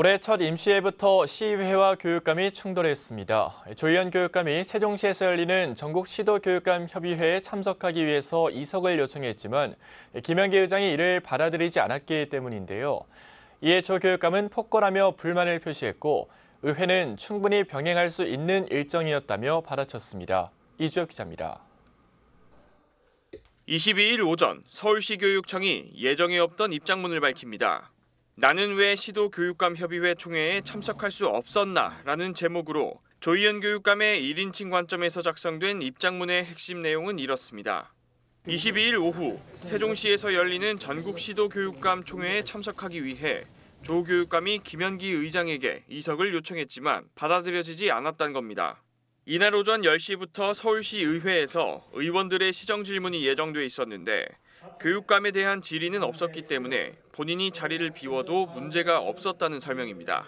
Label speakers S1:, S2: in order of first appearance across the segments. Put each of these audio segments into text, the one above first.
S1: 올해 첫 임시회부터 시의회와 교육감이 충돌했습니다. 조희연 교육감이 세종시에서 열리는 전국 시도 교육감 협의회에 참석하기 위해서 이석을 요청했지만 김현기 의장이 이를 받아들이지 않았기 때문인데요. 이에 조 교육감은 폭거라며 불만을 표시했고 의회는 충분히 병행할 수 있는 일정이었다며 받아쳤습니다. 이주혁 기자입니다.
S2: 22일 오전 서울시 교육청이 예정에 없던 입장문을 밝힙니다. 나는 왜 시도 교육감 협의회 총회에 참석할 수 없었나라는 제목으로 조희연 교육감의 1인칭 관점에서 작성된 입장문의 핵심 내용은 이렇습니다. 22일 오후 세종시에서 열리는 전국 시도 교육감 총회에 참석하기 위해 조 교육감이 김현기 의장에게 이석을 요청했지만 받아들여지지 않았다는 겁니다. 이날 오전 10시부터 서울시 의회에서 의원들의 시정 질문이 예정돼 있었는데 교육감에 대한 질의는 없었기 때문에 본인이 자리를 비워도 문제가 없었다는 설명입니다.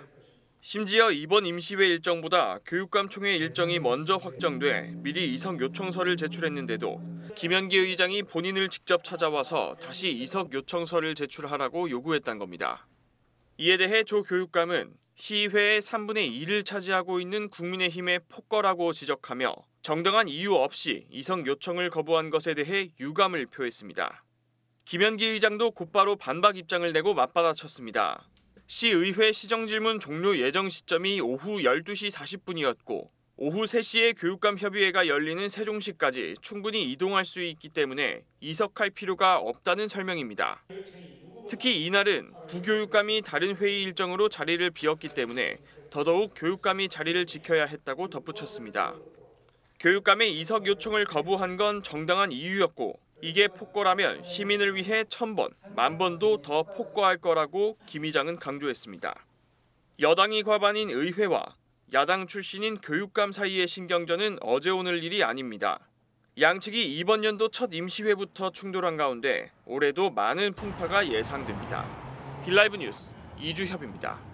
S2: 심지어 이번 임시회 일정보다 교육감 총회 일정이 먼저 확정돼 미리 이석 요청서를 제출했는데도 김연기 의장이 본인을 직접 찾아와서 다시 이석 요청서를 제출하라고 요구했던 겁니다. 이에 대해 조 교육감은 시의회의 3분의 2를 차지하고 있는 국민의힘의 폭거라고 지적하며 정당한 이유 없이 이석 요청을 거부한 것에 대해 유감을 표했습니다. 김현기 의장도 곧바로 반박 입장을 내고 맞받아쳤습니다. 시의회 시정질문 종료 예정 시점이 오후 12시 40분이었고 오후 3시에 교육감 협의회가 열리는 세종시까지 충분히 이동할 수 있기 때문에 이석할 필요가 없다는 설명입니다. 특히 이날은 부교육감이 다른 회의 일정으로 자리를 비웠기 때문에 더더욱 교육감이 자리를 지켜야 했다고 덧붙였습니다. 교육감의 이석 요청을 거부한 건 정당한 이유였고 이게 폭거라면 시민을 위해 천 번, 만 번도 더 폭거할 거라고 김 의장은 강조했습니다. 여당이 과반인 의회와 야당 출신인 교육감 사이의 신경전은 어제 오늘 일이 아닙니다. 양측이 이번 연도 첫 임시회부터 충돌한 가운데 올해도 많은 풍파가 예상됩니다. 딜라이브 뉴스 이주협입니다.